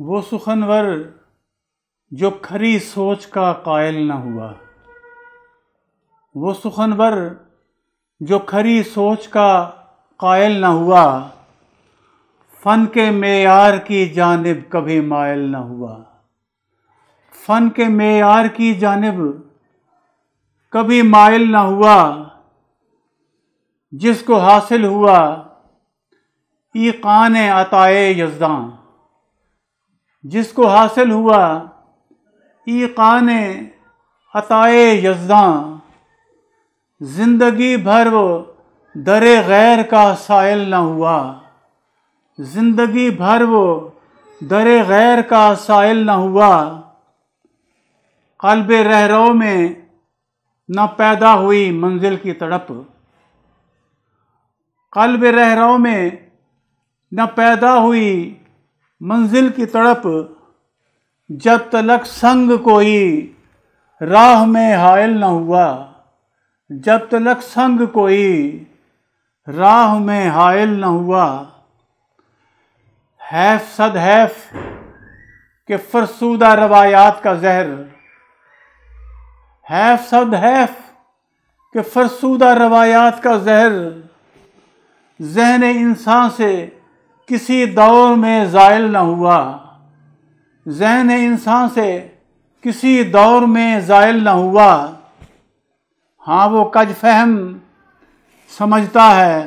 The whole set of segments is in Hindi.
वो सुखनवर जो खरी सोच का कायल न हुआ वो सुखनवर जो खरी सोच का कायल न हुआ फ़न के मेयार की जानब कभी मायल न हुआ फ़न के मेयार की जानब कभी मायल न हुआ जिसको हासिल हुआ ई कान अताए यजदा जिसको हासिल हुआ ईकान अताए यजदा ज़िंदगी भर वो दर गैर का साइल न हुआ ज़िंदगी भर वो दर गैर का साइल न हुआ कल्ब रहरों में न पैदा हुई मंजिल की तड़प कल्ब रहरों में न पैदा हुई मंजिल की तड़प जब तलक संग कोई राह में हायल न हुआ जब तलक संग कोई राह में हायल न हुआ हैफ सद हैफ के फरसूदा रवायात का जहर हैफ सद हैफ के फरसूदा रवायात का जहर जहन इंसान से किसी दौर में ज़ायल न हुआ जहन इंसान से किसी दौर में ज़ायल न हुआ हाँ वो कज फहम समझता है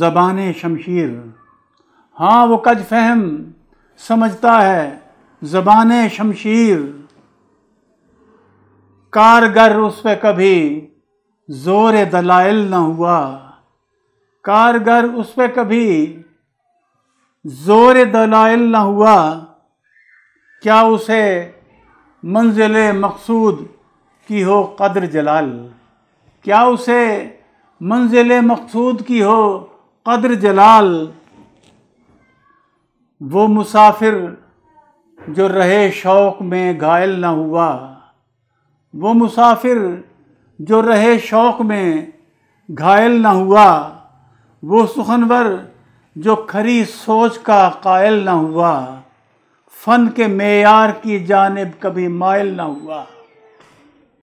ज़बान शमशीर हाँ वो कज फहम समझता है ज़बान शमशीर कारगर उस पर कभी ज़ोर दलाइल न हुआ कारगर उस पर कभी ज़ोर दलाइल न हुआ क्या उसे मंजिल मकसूद की हो कदर जलाल क्या उसे मंजिल मकसूद की हो कदर जलाल वो मुसाफिर जो रहे शौक़ में घायल न हुआ वो मुसाफिर जो रहे शौक़ में घायल न हुआ वो सुखनवर जो खरी सोच का कायल न हुआ फ़न के मेयार की जानब कभी मायल न हुआ